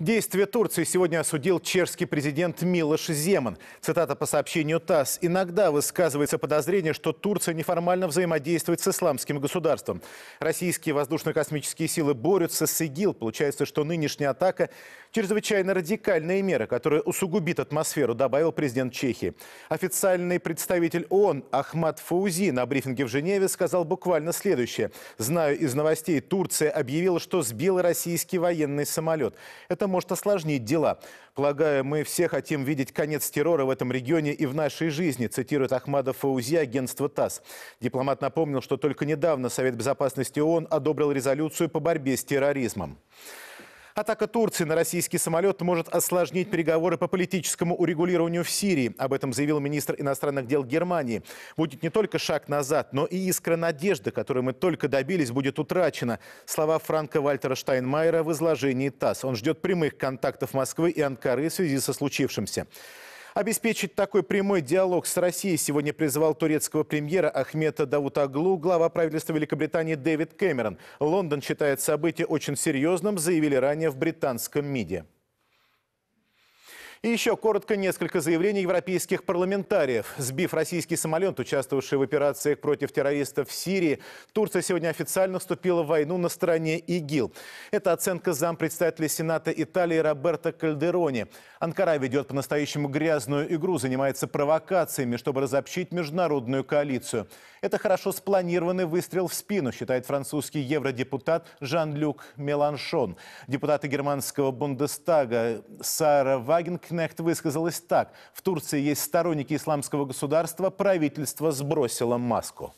Действия Турции сегодня осудил чешский президент Милош Земан. Цитата по сообщению ТАСС. «Иногда высказывается подозрение, что Турция неформально взаимодействует с исламским государством. Российские воздушно-космические силы борются с ИГИЛ. Получается, что нынешняя атака – чрезвычайно радикальная мера, которая усугубит атмосферу», – добавил президент Чехии. Официальный представитель ООН Ахмад Фаузи на брифинге в Женеве сказал буквально следующее. «Знаю из новостей, Турция объявила, что сбила российский военный самолет. Это может осложнить дела. Полагаю, мы все хотим видеть конец террора в этом регионе и в нашей жизни, цитирует Ахмадов Фаузи агентство ТАСС. Дипломат напомнил, что только недавно Совет Безопасности ООН одобрил резолюцию по борьбе с терроризмом. Атака Турции на российский самолет может осложнить переговоры по политическому урегулированию в Сирии. Об этом заявил министр иностранных дел Германии. Будет не только шаг назад, но и искра надежды, которую мы только добились, будет утрачена. Слова Франка Вальтера Штайнмайера в изложении ТАСС. Он ждет прямых контактов Москвы и Анкары в связи со случившимся. Обеспечить такой прямой диалог с Россией сегодня призвал турецкого премьера Ахмета Давутаглу глава правительства Великобритании Дэвид Кэмерон. Лондон считает событие очень серьезным, заявили ранее в британском МИДе. И еще коротко несколько заявлений европейских парламентариев. Сбив российский самолет, участвовавший в операциях против террористов в Сирии, Турция сегодня официально вступила в войну на стороне ИГИЛ. Это оценка зампредседателя Сената Италии Роберто Кальдерони. Анкара ведет по-настоящему грязную игру, занимается провокациями, чтобы разобщить международную коалицию. Это хорошо спланированный выстрел в спину, считает французский евродепутат Жан-Люк Меланшон. Депутаты германского Бундестага Сара Вагенк Уоркнехт высказалась так. В Турции есть сторонники исламского государства, правительство сбросило маску.